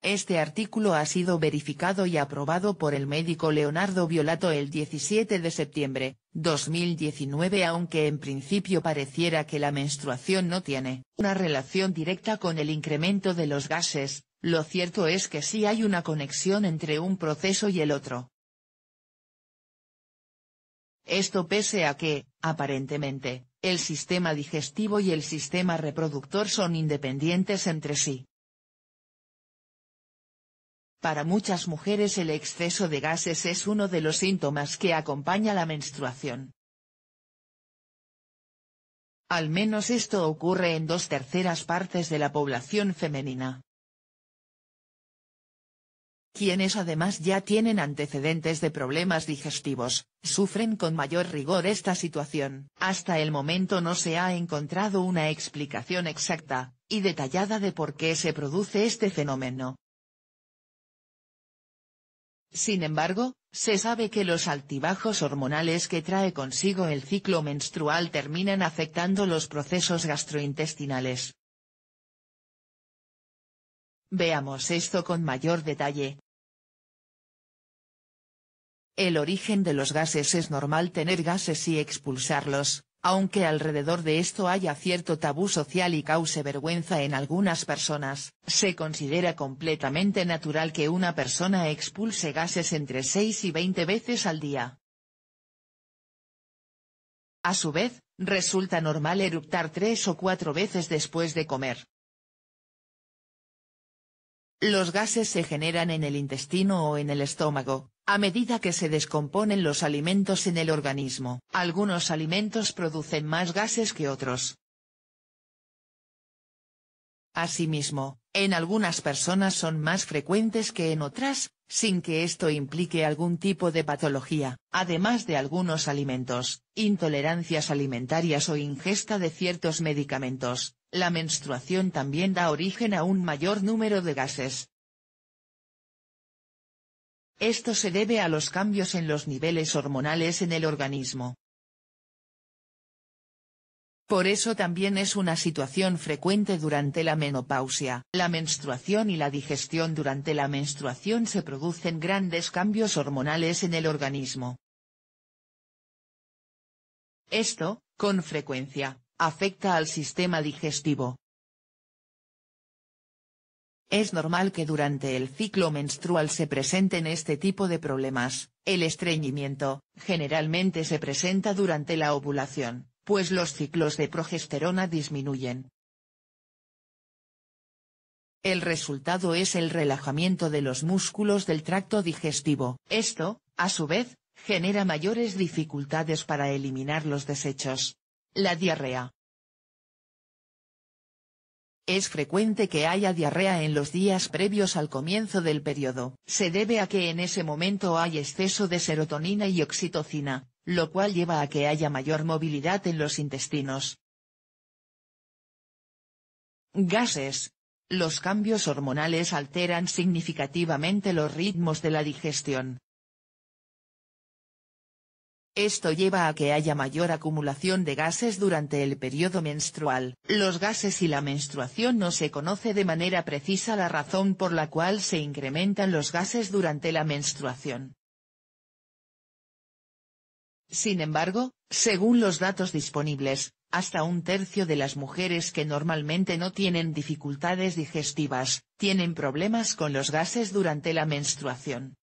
Este artículo ha sido verificado y aprobado por el médico Leonardo Violato el 17 de septiembre, 2019 aunque en principio pareciera que la menstruación no tiene una relación directa con el incremento de los gases, lo cierto es que sí hay una conexión entre un proceso y el otro. Esto pese a que, aparentemente, el sistema digestivo y el sistema reproductor son independientes entre sí. Para muchas mujeres el exceso de gases es uno de los síntomas que acompaña la menstruación. Al menos esto ocurre en dos terceras partes de la población femenina. Quienes además ya tienen antecedentes de problemas digestivos, sufren con mayor rigor esta situación. Hasta el momento no se ha encontrado una explicación exacta y detallada de por qué se produce este fenómeno, sin embargo, se sabe que los altibajos hormonales que trae consigo el ciclo menstrual terminan afectando los procesos gastrointestinales. Veamos esto con mayor detalle. El origen de los gases es normal tener gases y expulsarlos, aunque alrededor de esto haya cierto tabú social y cause vergüenza en algunas personas, se considera completamente natural que una persona expulse gases entre 6 y 20 veces al día. A su vez, resulta normal eructar tres o cuatro veces después de comer. Los gases se generan en el intestino o en el estómago, a medida que se descomponen los alimentos en el organismo. Algunos alimentos producen más gases que otros. Asimismo, en algunas personas son más frecuentes que en otras, sin que esto implique algún tipo de patología, además de algunos alimentos, intolerancias alimentarias o ingesta de ciertos medicamentos, la menstruación también da origen a un mayor número de gases, esto se debe a los cambios en los niveles hormonales en el organismo. Por eso también es una situación frecuente durante la menopausia. La menstruación y la digestión Durante la menstruación se producen grandes cambios hormonales en el organismo. Esto, con frecuencia, afecta al sistema digestivo, es normal que durante el ciclo menstrual se presenten este tipo de problemas, el estreñimiento, generalmente se presenta durante la ovulación, pues los ciclos de progesterona disminuyen. El resultado es el relajamiento de los músculos del tracto digestivo. Esto, a su vez, genera mayores dificultades para eliminar los desechos. La diarrea, es frecuente que haya diarrea en los días previos al comienzo del periodo. Se debe a que en ese momento hay exceso de serotonina y oxitocina, lo cual lleva a que haya mayor movilidad en los intestinos. Gases. Los cambios hormonales alteran significativamente los ritmos de la digestión, esto lleva a que haya mayor acumulación de gases durante el periodo menstrual. Los gases y la menstruación no se conoce de manera precisa la razón por la cual se incrementan los gases durante la menstruación. Sin embargo, según los datos disponibles, hasta un tercio de las mujeres que normalmente no tienen dificultades digestivas, tienen problemas con los gases durante la menstruación.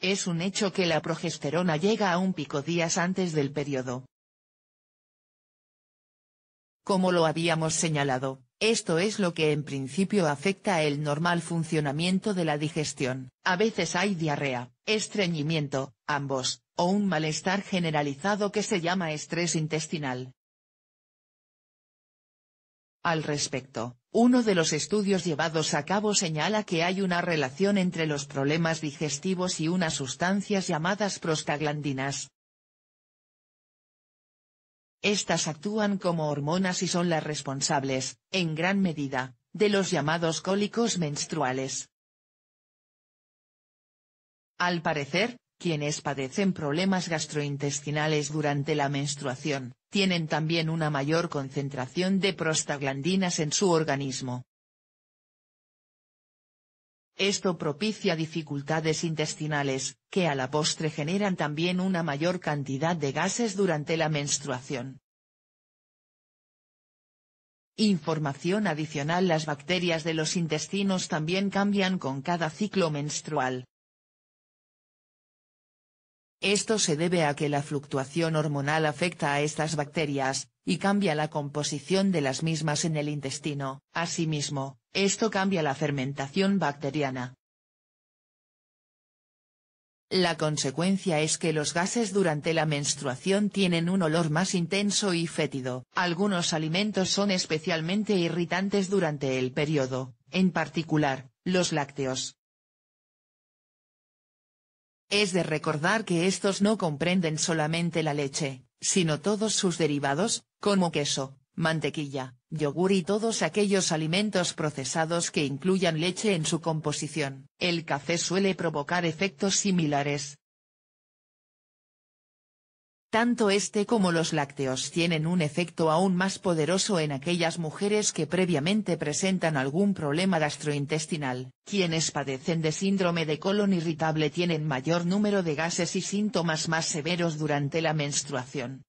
Es un hecho que la progesterona llega a un pico días antes del periodo. Como lo habíamos señalado, esto es lo que en principio afecta el normal funcionamiento de la digestión. A veces hay diarrea, estreñimiento, ambos, o un malestar generalizado que se llama estrés intestinal. Al respecto, uno de los estudios llevados a cabo señala que hay una relación entre los problemas digestivos y unas sustancias llamadas prostaglandinas. Estas actúan como hormonas y son las responsables, en gran medida, de los llamados cólicos menstruales. Al parecer, quienes padecen problemas gastrointestinales durante la menstruación, tienen también una mayor concentración de prostaglandinas en su organismo. Esto propicia dificultades intestinales, que a la postre generan también una mayor cantidad de gases durante la menstruación. Información adicional Las bacterias de los intestinos también cambian con cada ciclo menstrual, esto se debe a que la fluctuación hormonal afecta a estas bacterias, y cambia la composición de las mismas en el intestino. Asimismo, esto cambia la fermentación bacteriana. La consecuencia es que los gases durante la menstruación tienen un olor más intenso y fétido. Algunos alimentos son especialmente irritantes durante el periodo, en particular, los lácteos. Es de recordar que estos no comprenden solamente la leche, sino todos sus derivados, como queso, mantequilla, yogur y todos aquellos alimentos procesados que incluyan leche en su composición. El café suele provocar efectos similares, tanto este como los lácteos tienen un efecto aún más poderoso en aquellas mujeres que previamente presentan algún problema gastrointestinal. Quienes padecen de síndrome de colon irritable tienen mayor número de gases y síntomas más severos durante la menstruación.